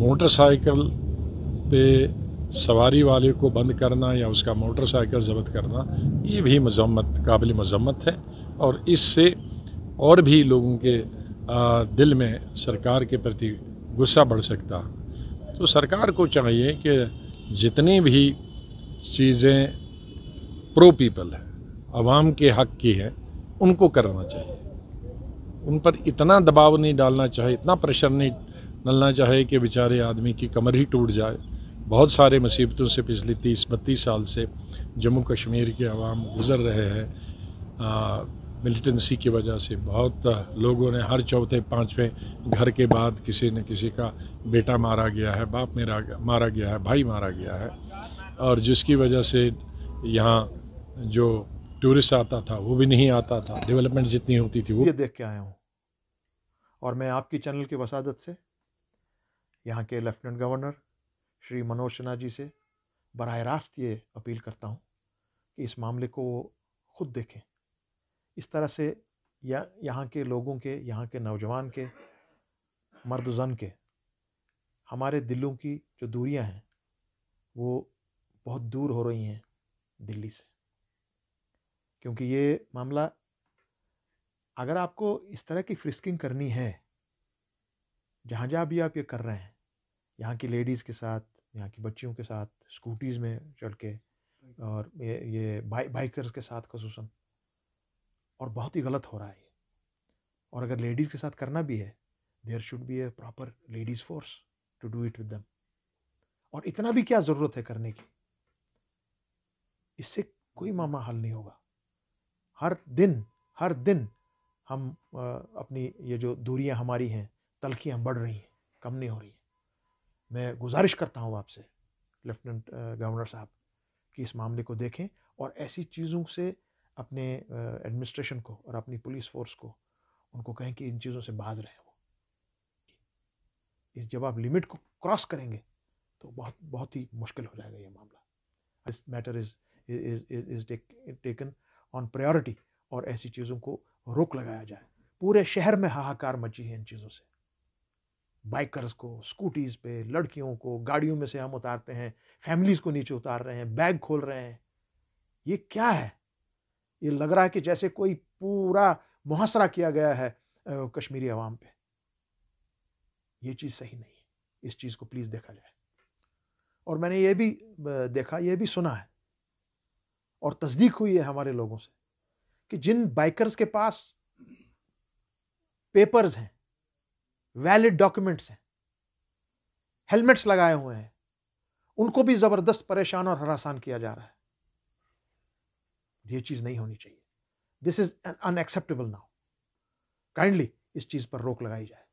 motorcycle पे सवारी वाले को बंद करना या उसका मोटरसाइकिल जब्त करना ये भी मजम्मत काबिल मजम्मत है और इससे और भी लोगों के दिल में सरकार के प्रति गुस्सा बढ़ सकता तो सरकार को चाहिए कि जितनी भी चीज़ें प्रो पीपल हैं आवाम के हक की हैं उनको करना चाहिए उन पर इतना दबाव नहीं डालना चाहिए इतना प्रेशर नहीं नलना चाहे कि बेचारे आदमी की कमर ही टूट जाए बहुत सारे मुसीबतों से पिछले तीस बत्तीस साल से जम्मू कश्मीर के आवाम गुज़र रहे हैं मिलिटेंसी की वजह से बहुत लोगों ने हर चौथे पाँचवें घर के बाद किसी न किसी का बेटा मारा गया है बाप मेरा मारा गया है भाई मारा गया है और जिसकी वजह से यहाँ जो टूरिस्ट आता था वो भी नहीं आता था डेवलपमेंट जितनी होती थी वो ये देख के आया हूँ और मैं आपकी चैनल की वसादत से यहाँ के लेफ्टिनेंट गवर्नर श्री मनोज सिन्हा जी से बरह रास्त ये अपील करता हूँ कि इस मामले को वो खुद देखें इस तरह से या यहाँ के लोगों के यहाँ के नौजवान के मर्द जन के हमारे दिलों की जो दूरियाँ हैं वो बहुत दूर हो रही हैं दिल्ली से क्योंकि ये मामला अगर आपको इस तरह की फ्रिस्किंग करनी है जहाँ जहाँ भी आप ये कर रहे हैं यहाँ की लेडीज़ के साथ यहाँ की बच्चियों के साथ स्कूटीज़ में चढ़ के और ये ये बाइक बाइकर्स के साथ खसूस और बहुत ही गलत हो रहा है ये और अगर लेडीज़ के साथ करना भी है there should be a proper ladies force to do it with दम और इतना भी क्या ज़रूरत है करने की इससे कोई मामा हल नहीं होगा हर दिन हर दिन हम अपनी ये जो दूरियां हमारी हैं तलखियाँ बढ़ रही हैं कम नहीं हो रही हैं मैं गुजारिश करता हूँ आपसे लेफ्टिनेंट गवर्नर साहब कि इस मामले को देखें और ऐसी चीज़ों से अपने एडमिनिस्ट्रेशन को और अपनी पुलिस फोर्स को उनको कहें कि इन चीज़ों से बाज रहे वो इस जब आप लिमिट को क्रॉस करेंगे तो बहुत बहुत ही मुश्किल हो जाएगा ये मामला this matter is is is taken on priority और ऐसी चीज़ों को रोक लगाया जाए पूरे शहर में हाहाकार मची है इन चीज़ों से बाइकर्स को स्कूटीज़ पे लड़कियों को गाड़ियों में से हम उतारते हैं फैमिलीज़ को नीचे उतार रहे हैं बैग खोल रहे हैं ये क्या है ये लग रहा है कि जैसे कोई पूरा मुहासरा किया गया है कश्मीरी आवाम पे ये चीज़ सही नहीं है इस चीज़ को प्लीज़ देखा जाए और मैंने ये भी देखा ये भी सुना है और तस्दीक हुई है हमारे लोगों से कि जिन बाइकर्स के पास पेपर्स हैं वैलिड डॉक्यूमेंट्स हैं हेलमेट्स लगाए हुए हैं उनको भी ज़बरदस्त परेशान और हरासान किया जा रहा है ये चीज़ नहीं होनी चाहिए this is unacceptable now kindly इस चीज़ पर रोक लगाई जाए